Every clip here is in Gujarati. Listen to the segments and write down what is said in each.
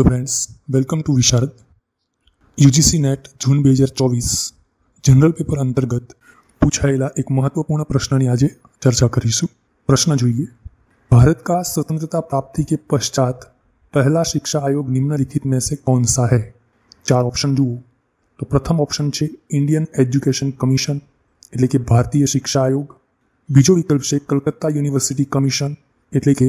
hello friends welcome to Visharad U NET June बे चौबीस जनरल पेपर अंतर्गत पूछायेला एक महत्वपूर्ण प्रश्न की आज चर्चा करीशू प्रश्न जुए भारत का स्वतंत्रता प्राप्ति के पश्चात पहला शिक्षा आयोग निम्नलिखित में से कौन सा है चार ऑप्शन जुओ तो प्रथम ऑप्शन है इंडियन एज्युकेशन कमीशन एट्ले कि भारतीय शिक्षा आयोग बीजो विकल्प है कलकत्ता यूनिवर्सिटी कमीशन एट्ले कि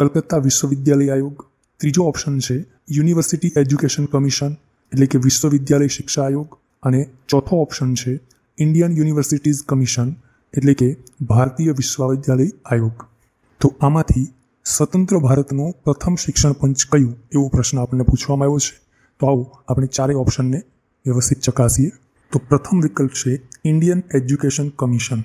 कलकत्ता विश्वविद्यालय आयोग ત્રીજો ઓપ્શન છે યુનિવર્સિટી એજ્યુકેશન કમિશન એટલે કે વિશ્વવિદ્યાલય શિક્ષા આયોગ અને ચોથો ઓપ્શન છે ઇન્ડિયન યુનિવર્સિટીઝ કમિશન એટલે કે ભારતીય વિશ્વવિદ્યાલય આયોગ તો આમાંથી સ્વતંત્ર ભારતનો પ્રથમ શિક્ષણ પંચ કયું એવો પ્રશ્ન આપણને પૂછવામાં આવ્યો છે તો આવો આપણે ચારેય ઓપ્શનને વ્યવસ્થિત ચકાસીએ તો પ્રથમ વિકલ્પ છે ઇન્ડિયન એજ્યુકેશન કમિશન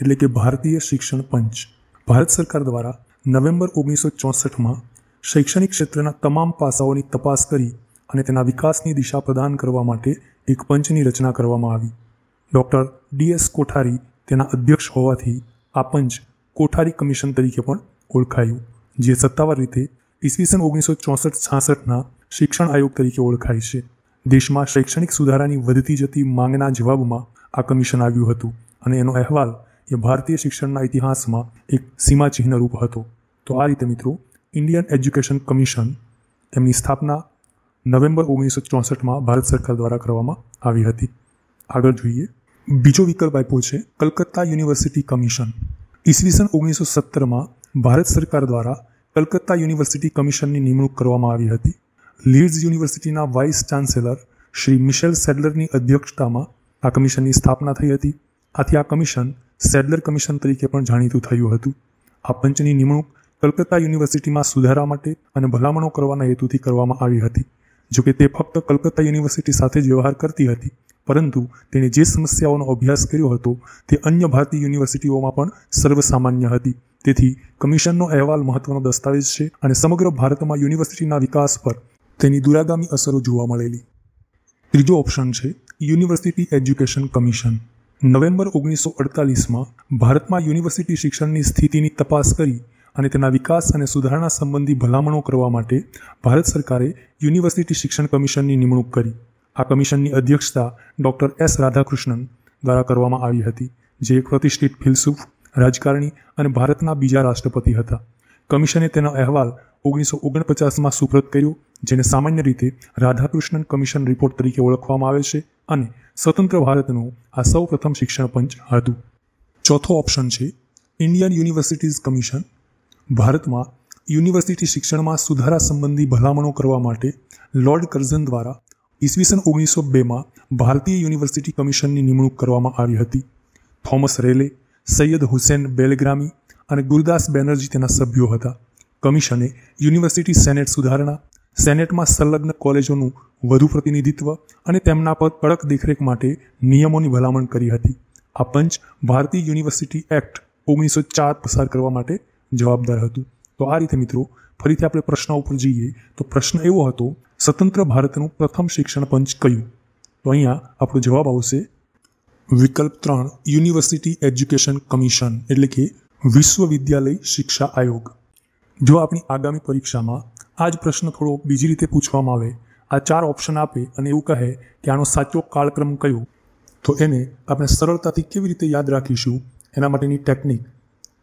એટલે કે ભારતીય શિક્ષણ પંચ ભારત સરકાર દ્વારા નવેમ્બર ઓગણીસો ચોસઠમાં શૈક્ષણિક ક્ષેત્રના તમામ પાસાઓની તપાસ કરી અને તેના વિકાસની દિશા પ્રદાન કરવા માટે એક પંચની રચના કરવામાં આવી ડૉક્ટર ડીએસ કોઠારી તેના અધ્યક્ષ હોવાથી આ પંચ કોઠારી કમિશન તરીકે પણ ઓળખાયું જે સત્તાવાર રીતે ઈસવીસન ઓગણીસો ચોસઠ છાસઠના શિક્ષણ આયોગ તરીકે ઓળખાય છે દેશમાં શૈક્ષણિક સુધારાની વધતી જતી માંગના જવાબમાં આ કમિશન આવ્યું હતું અને એનો અહેવાલ એ ભારતીય શિક્ષણના ઇતિહાસમાં એક સીમાચિહ્ન રૂપ હતો તો આ રીતે મિત્રો ઇન્ડિયન એજ્યુકેશન કમિશન એમની સ્થાપના નવેમ્બર ઓગણીસો ચોસઠમાં ભારત સરકાર દ્વારા કરવામાં આવી હતી આગળ જોઈએ બીજો વિકલ્પ આપ્યો છે કલકત્તા યુનિવર્સિટી કમિશન ઈસવીસન ઓગણીસો સત્તરમાં ભારત સરકાર દ્વારા કલકત્તા યુનિવર્સિટી કમિશનની નિમણૂક કરવામાં આવી હતી લીડ્સ યુનિવર્સિટીના વાઇસ ચાન્સેલર શ્રી મિશેલ સેડલરની અધ્યક્ષતામાં આ કમિશનની સ્થાપના થઈ હતી આથી આ કમિશન સેડલર કમિશન તરીકે પણ જાણીતું થયું હતું આ પંચની નિમણૂક કલકત્તા યુનિવર્સિટીમાં સુધારા માટે અને ભલામણો કરવાના હેતુથી કરવામાં આવી હતી જોકે તે ફક્ત કલકત્તા યુનિવર્સિટી સાથે જ વ્યવહાર કરતી હતી પરંતુ તેણે જે સમસ્યાઓનો અભ્યાસ કર્યો હતો તે અન્ય ભારતીય યુનિવર્સિટીઓમાં પણ સર્વસામાન્ય હતી તેથી કમિશનનો અહેવાલ મહત્વનો દસ્તાવેજ છે અને સમગ્ર ભારતમાં યુનિવર્સિટીના વિકાસ પર તેની દુરાગામી અસરો જોવા મળેલી ત્રીજો ઓપ્શન છે યુનિવર્સિટી એજ્યુકેશન કમિશન નવેમ્બર ઓગણીસો અડતાલીસમાં ભારતમાં યુનિવર્સિટી શિક્ષણની સ્થિતિની તપાસ કરી અને તેના વિકાસ અને સુધારણા સંબંધી ભલામણો કરવા માટે ભારત સરકારે યુનિવર્સિટી શિક્ષણ કમિશનની નિમણૂક કરી આ કમિશનની અધ્યક્ષતા ડૉક્ટર એસ રાધાકૃષ્ણન દ્વારા કરવામાં આવી હતી જે એક પ્રતિષ્ઠિત ફિલસૂફ રાજકારણી અને ભારતના બીજા રાષ્ટ્રપતિ હતા કમિશને તેનો અહેવાલ ઓગણીસો ઓગણપચાસમાં સુપ્રત કર્યો જેને સામાન્ય રીતે રાધાકૃષ્ણન કમિશન રિપોર્ટ તરીકે ઓળખવામાં આવે છે અને સ્વતંત્ર ભારતનું આ સૌ પ્રથમ શિક્ષણ પંચ હતું ચોથો ઓપ્શન છે ઇન્ડિયન યુનિવર્સિટીઝ કમિશન ભારતમાં યુનિવર્સિટી શિક્ષણમાં સુધારા સંબંધી ભલામણો કરવા માટે લોર્ડ કર્ઝન દ્વારા ઈસવીસન ઓગણીસો બેમાં ભારતીય યુનિવર્સિટી કમિશનની નિમણૂક કરવામાં આવી હતી થોમસ રેલે સૈયદ હુસેન બેલગ્રામી અને ગુરદાસ બેનર્જી તેના સભ્યો હતા કમિશને યુનિવર્સિટી સેનેટ સુધારણા સેનેટમાં સંલગ્ન કોલેજોનું વધુ પ્રતિનિધિત્વ અને તેમના પર કડક દેખરેખ માટે નિયમોની ભલામણ કરી હતી આ પંચ ભારતીય યુનિવર્સિટી એક્ટ ઓગણીસો ચાર પસાર કરવા માટે જવાબદાર હતું તો આ રીતે મિત્રો ફરીથી આપણે પ્રશ્ન ઉપર જઈએ તો પ્રશ્ન એવો હતો સ્વતંત્ર ભારતનું પ્રથમ શિક્ષણ પંચ કયું તો અહીંયા આપણો જવાબ આવશે વિકલ્પ ત્રણ યુનિવર્સિટી એજ્યુકેશન કમિશન એટલે કે વિશ્વવિદ્યાલય શિક્ષા આયોગ જો આપણી આગામી પરીક્ષામાં આ જ પ્રશ્ન થોડો બીજી રીતે પૂછવામાં આવે આ ચાર ઓપ્શન આપે અને એવું કહે કે આનો સાચો કાળક્રમ કયો તો એને આપણે સરળતાથી કેવી રીતે યાદ રાખીશું એના માટેની ટેકનિક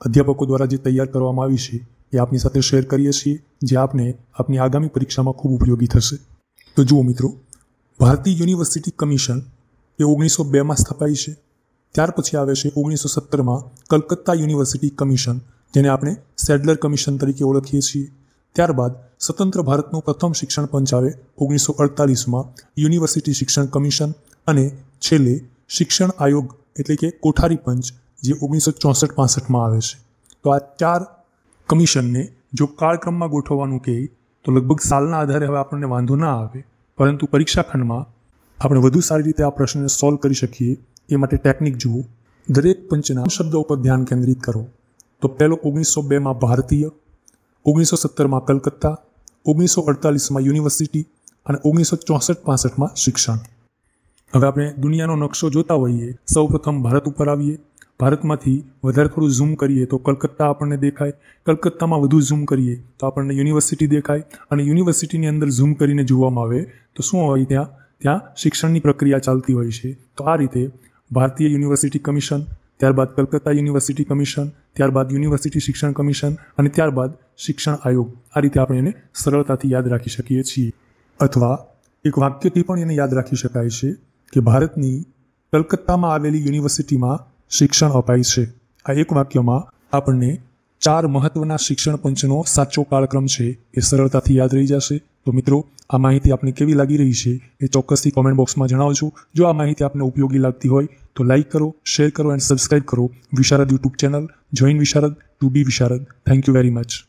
અધ્યાપકો દ્વારા જે તૈયાર કરવામાં આવી છે એ આપની સાથે શેર કરીએ છીએ જે આપને આપની આગામી પરીક્ષામાં ખૂબ ઉપયોગી થશે તો જુઓ મિત્રો ભારતીય યુનિવર્સિટી કમિશન એ ઓગણીસો બેમાં સ્થપાઈ છે ત્યાર પછી આવે છે ઓગણીસો સત્તરમાં કલકત્તા યુનિવર્સિટી કમિશન જેને આપણે સેડલર કમિશન તરીકે ઓળખીએ છીએ ત્યારબાદ સ્વતંત્ર ભારતનું પ્રથમ શિક્ષણ પંચ આવે ઓગણીસો અડતાલીસમાં યુનિવર્સિટી શિક્ષણ કમિશન અને છેલ્લે શિક્ષણ આયોગ એટલે કે કોઠારી પંચ જે ઓગણીસો ચોસઠ પાસઠમાં આવે છે તો આ ચાર કમિશનને જો કાળક્રમમાં ગોઠવવાનું કહે તો લગભગ સાલના આધારે હવે આપણને વાંધો ના આવે પરંતુ પરીક્ષા ખંડમાં આપણે વધુ સારી રીતે આ પ્રશ્નને સોલ્વ કરી શકીએ એ માટે ટેકનિક જુઓ દરેક પંચના શબ્દો ઉપર ધ્યાન કેન્દ્રિત કરો તો પહેલો ઓગણીસો બેમાં ભારતીય ઓગણીસો સત્તરમાં કલકત્તા ઓગણીસો અડતાલીસમાં યુનિવર્સિટી અને ઓગણીસો ચોસઠ પાસઠમાં શિક્ષણ હવે આપણે દુનિયાનો નકશો જોતા હોઈએ સૌ પ્રથમ ભારત ઉપર આવીએ ભારતમાંથી વધારે થોડું ઝૂમ કરીએ તો કલકત્તા આપણને દેખાય કલકત્તામાં વધુ ઝૂમ કરીએ તો આપણને યુનિવર્સિટી દેખાય અને યુનિવર્સિટીની અંદર ઝૂમ કરીને જોવામાં આવે તો શું હોય ત્યાં ત્યાં શિક્ષણની પ્રક્રિયા ચાલતી હોય છે તો આ રીતે ભારતીય યુનિવર્સિટી કમિશન ત્યારબાદ કલકત્તા યુનિવર્સિટી કમિશન ત્યારબાદ યુનિવર્સિટી શિક્ષણ કમિશન અને ત્યારબાદ શિક્ષણ આયોગ આ રીતે આપણે એને સરળતાથી યાદ રાખી શકીએ છીએ અથવા એક વાક્યથી પણ એને યાદ રાખી શકાય છે કે ભારતની કલકત્તામાં આવેલી યુનિવર્સિટીમાં શિક્ષણ અપાય છે આ એક વાક્યમાં આપણને ચાર મહત્વના શિક્ષણ પંચનો સાચો કાળક્રમ છે એ સરળતાથી યાદ રહી જશે તો મિત્રો આ માહિતી આપને કેવી લાગી રહી છે એ ચોક્કસથી કોમેન્ટ બોક્સમાં જણાવજો જો આ માહિતી આપને ઉપયોગી લાગતી હોય તો લાઇક કરો શેર કરો એન્ડ સબસ્ક્રાઇબ કરો Visharad YouTube channel join Visharad to be Visharad thank you very much